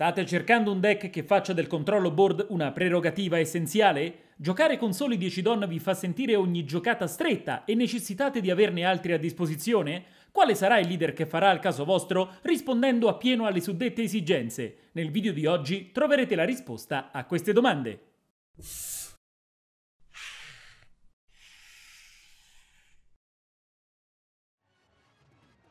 State cercando un deck che faccia del controllo board una prerogativa essenziale? Giocare con soli 10 don vi fa sentire ogni giocata stretta e necessitate di averne altri a disposizione? Quale sarà il leader che farà al caso vostro rispondendo appieno alle suddette esigenze? Nel video di oggi troverete la risposta a queste domande.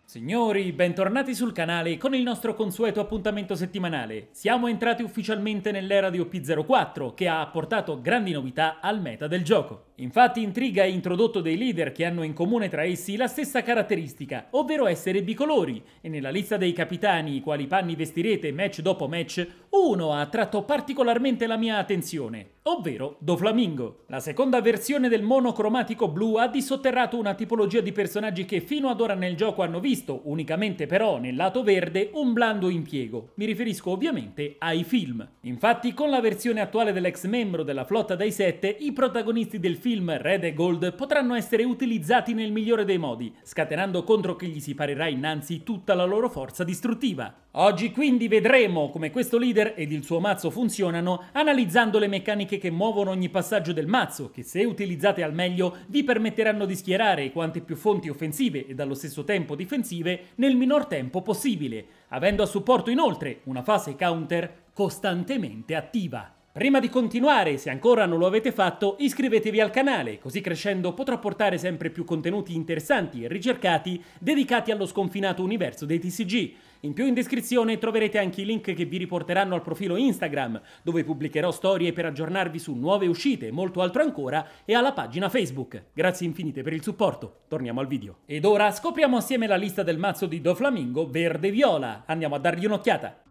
Signori, bentornati sul canale con il nostro consueto appuntamento settimanale. Siamo entrati ufficialmente nell'era di OP04 che ha apportato grandi novità al meta del gioco. Infatti Intriga ha introdotto dei leader che hanno in comune tra essi la stessa caratteristica, ovvero essere bicolori, e nella lista dei capitani i quali panni vestirete match dopo match, uno ha attratto particolarmente la mia attenzione, ovvero Doflamingo. La seconda versione del monocromatico blu ha dissotterrato una tipologia di personaggi che fino ad ora nel gioco hanno visto, unicamente però nel lato verde, un blando impiego. Mi riferisco ovviamente ai film. Infatti con la versione attuale dell'ex membro della flotta dei sette, i protagonisti del film film Red e Gold potranno essere utilizzati nel migliore dei modi, scatenando contro chi gli si parerà innanzi tutta la loro forza distruttiva. Oggi quindi vedremo come questo leader ed il suo mazzo funzionano analizzando le meccaniche che muovono ogni passaggio del mazzo, che se utilizzate al meglio vi permetteranno di schierare quante più fonti offensive ed allo stesso tempo difensive nel minor tempo possibile, avendo a supporto inoltre una fase counter costantemente attiva. Prima di continuare, se ancora non lo avete fatto, iscrivetevi al canale, così crescendo potrò portare sempre più contenuti interessanti e ricercati dedicati allo sconfinato universo dei TCG. In più in descrizione troverete anche i link che vi riporteranno al profilo Instagram, dove pubblicherò storie per aggiornarvi su nuove uscite, molto altro ancora, e alla pagina Facebook. Grazie infinite per il supporto. Torniamo al video. Ed ora scopriamo assieme la lista del mazzo di Doflamingo verde-viola. Andiamo a dargli un'occhiata.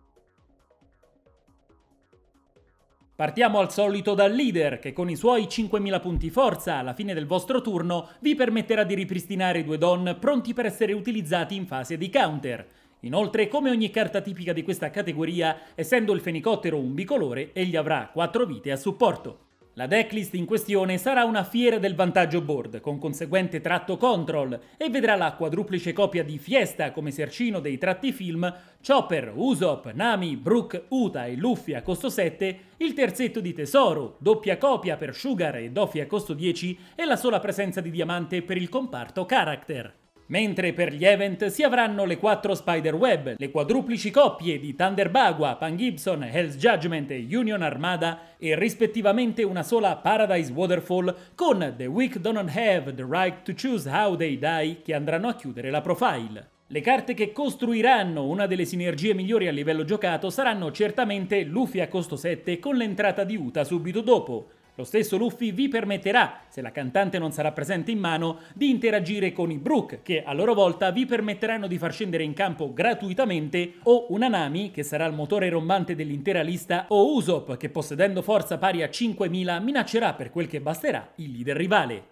Partiamo al solito dal leader, che con i suoi 5.000 punti forza alla fine del vostro turno vi permetterà di ripristinare due don pronti per essere utilizzati in fase di counter. Inoltre, come ogni carta tipica di questa categoria, essendo il fenicottero un bicolore, egli avrà 4 vite a supporto. La decklist in questione sarà una fiera del vantaggio board, con conseguente tratto control, e vedrà la quadruplice copia di Fiesta come sercino dei tratti film, Chopper, Usopp, Nami, Brook, Uta e Luffy a costo 7, il terzetto di Tesoro, doppia copia per Sugar e Doffy a costo 10 e la sola presenza di Diamante per il comparto Character. Mentre per gli event si avranno le quattro Spider-Web, le quadruplici coppie di Thunder Bagua, Pan Gibson, Hell's Judgment e Union Armada e rispettivamente una sola Paradise Waterfall con The Weak Don't Have the Right to Choose How They Die che andranno a chiudere la profile. Le carte che costruiranno una delle sinergie migliori a livello giocato saranno certamente Luffy a costo 7 con l'entrata di Uta subito dopo, lo stesso Luffy vi permetterà, se la cantante non sarà presente in mano, di interagire con i Brook, che a loro volta vi permetteranno di far scendere in campo gratuitamente o una Nami, che sarà il motore rombante dell'intera lista, o Usopp, che possedendo forza pari a 5.000 minaccerà per quel che basterà il leader rivale.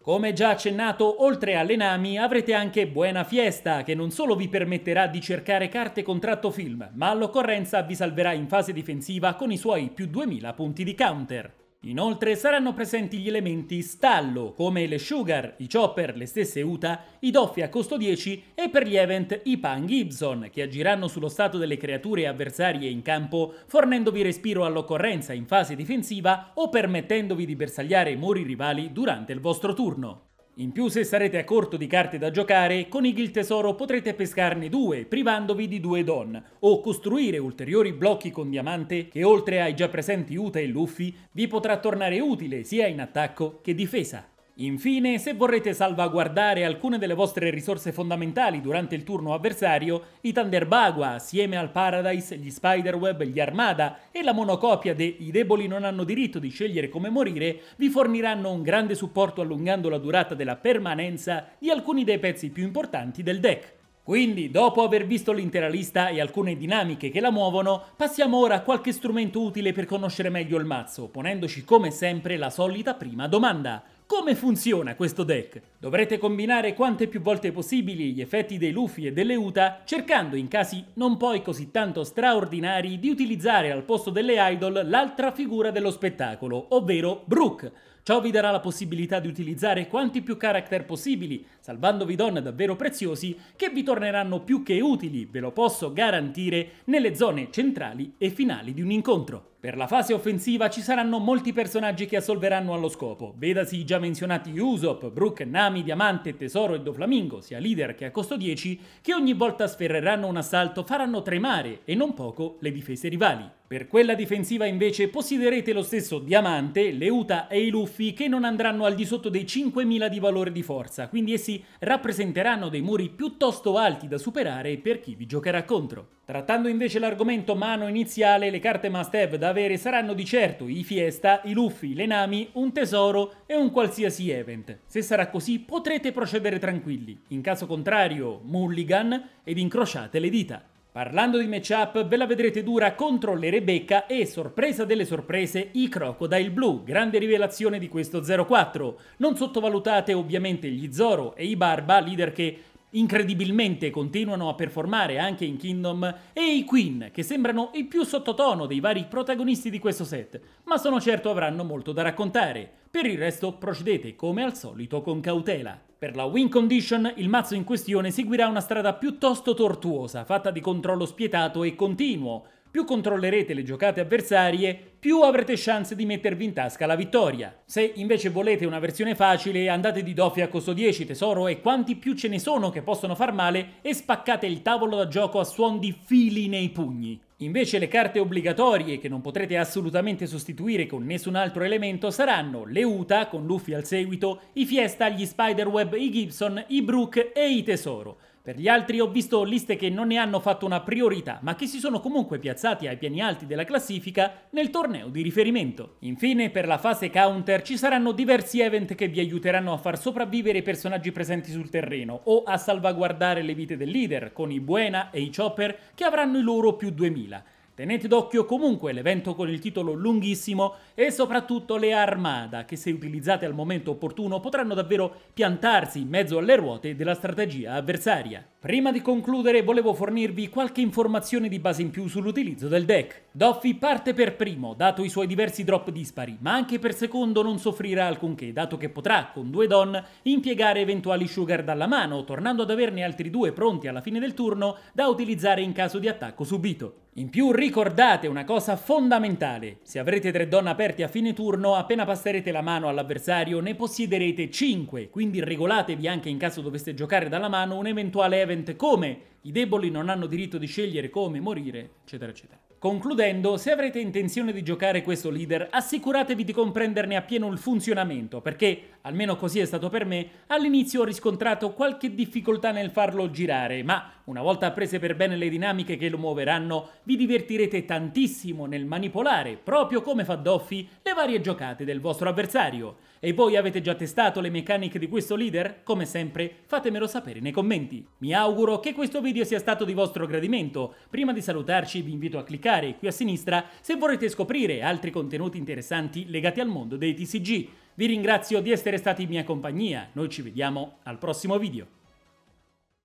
Come già accennato, oltre alle Nami avrete anche Buena Fiesta, che non solo vi permetterà di cercare carte contratto film, ma all'occorrenza vi salverà in fase difensiva con i suoi più 2000 punti di counter. Inoltre saranno presenti gli elementi stallo, come le Sugar, i Chopper, le stesse Uta, i Doffi a costo 10 e per gli event i Pan Gibson, che agiranno sullo stato delle creature avversarie in campo, fornendovi respiro all'occorrenza in fase difensiva o permettendovi di bersagliare muri rivali durante il vostro turno. In più, se sarete a corto di carte da giocare, con Igil Tesoro potrete pescarne due, privandovi di due don, o costruire ulteriori blocchi con diamante che oltre ai già presenti Uta e Luffy vi potrà tornare utile sia in attacco che difesa. Infine, se vorrete salvaguardare alcune delle vostre risorse fondamentali durante il turno avversario, i Thunderbagua, assieme al Paradise, gli Spiderweb, gli Armada e la monocopia de I deboli non hanno diritto di scegliere come morire, vi forniranno un grande supporto allungando la durata della permanenza di alcuni dei pezzi più importanti del deck. Quindi, dopo aver visto l'intera lista e alcune dinamiche che la muovono, passiamo ora a qualche strumento utile per conoscere meglio il mazzo, ponendoci come sempre la solita prima domanda. Come funziona questo deck? Dovrete combinare quante più volte possibili gli effetti dei Luffy e delle Uta, cercando in casi non poi così tanto straordinari di utilizzare al posto delle idol l'altra figura dello spettacolo, ovvero Brook, Ciò vi darà la possibilità di utilizzare quanti più character possibili, salvandovi donne davvero preziosi che vi torneranno più che utili, ve lo posso garantire, nelle zone centrali e finali di un incontro. Per la fase offensiva ci saranno molti personaggi che assolveranno allo scopo, vedasi i già menzionati Usopp, Brook, Nami, Diamante, Tesoro e Doflamingo, sia leader che a costo 10, che ogni volta sferreranno un assalto faranno tremare, e non poco, le difese rivali. Per quella difensiva invece possiederete lo stesso Diamante, Leuta e Iluf muffi che non andranno al di sotto dei 5000 di valore di forza, quindi essi rappresenteranno dei muri piuttosto alti da superare per chi vi giocherà contro. Trattando invece l'argomento mano iniziale, le carte must have da avere saranno di certo i Fiesta, i Luffy, le Nami, un tesoro e un qualsiasi event. Se sarà così potrete procedere tranquilli, in caso contrario mulligan ed incrociate le dita. Parlando di matchup, ve la vedrete dura contro le Rebecca e, sorpresa delle sorprese, i Crocodile Blue, grande rivelazione di questo 0-4. Non sottovalutate ovviamente gli Zoro e i Barba, leader che incredibilmente continuano a performare anche in Kingdom, e i Queen, che sembrano il più sottotono dei vari protagonisti di questo set, ma sono certo avranno molto da raccontare. Per il resto procedete come al solito con cautela. Per la win condition il mazzo in questione seguirà una strada piuttosto tortuosa, fatta di controllo spietato e continuo. Più controllerete le giocate avversarie, più avrete chance di mettervi in tasca la vittoria. Se invece volete una versione facile, andate di doffia a costo 10 tesoro e quanti più ce ne sono che possono far male e spaccate il tavolo da gioco a suon di fili nei pugni. Invece le carte obbligatorie, che non potrete assolutamente sostituire con nessun altro elemento, saranno le Uta, con Luffy al seguito, i Fiesta, gli Spiderweb, i Gibson, i Brook e i Tesoro. Per gli altri ho visto liste che non ne hanno fatto una priorità, ma che si sono comunque piazzati ai piani alti della classifica nel torneo di riferimento. Infine, per la fase counter ci saranno diversi event che vi aiuteranno a far sopravvivere i personaggi presenti sul terreno o a salvaguardare le vite del leader, con i Buena e i Chopper che avranno i loro più 2000, Tenete d'occhio comunque l'evento con il titolo lunghissimo e soprattutto le armada che se utilizzate al momento opportuno potranno davvero piantarsi in mezzo alle ruote della strategia avversaria. Prima di concludere volevo fornirvi qualche informazione di base in più sull'utilizzo del deck. Doffy parte per primo, dato i suoi diversi drop dispari, ma anche per secondo non soffrirà alcunché, dato che potrà, con due Don, impiegare eventuali Sugar dalla mano, tornando ad averne altri due pronti alla fine del turno da utilizzare in caso di attacco subito. In più ricordate una cosa fondamentale, se avrete tre don aperti a fine turno, appena passerete la mano all'avversario ne possiederete 5, quindi regolatevi anche in caso doveste giocare dalla mano un eventuale event Levent come i deboli non hanno diritto di scegliere come morire, eccetera, eccetera. Concludendo, se avrete intenzione di giocare questo leader, assicuratevi di comprenderne appieno il funzionamento, perché, almeno così è stato per me, all'inizio ho riscontrato qualche difficoltà nel farlo girare, ma una volta apprese per bene le dinamiche che lo muoveranno, vi divertirete tantissimo nel manipolare, proprio come fa Doffy, le varie giocate del vostro avversario. E voi avete già testato le meccaniche di questo leader? Come sempre, fatemelo sapere nei commenti. Mi auguro che questo video sia stato di vostro gradimento. Prima di salutarci vi invito a cliccare qui a sinistra se vorrete scoprire altri contenuti interessanti legati al mondo dei TCG. Vi ringrazio di essere stati in mia compagnia, noi ci vediamo al prossimo video.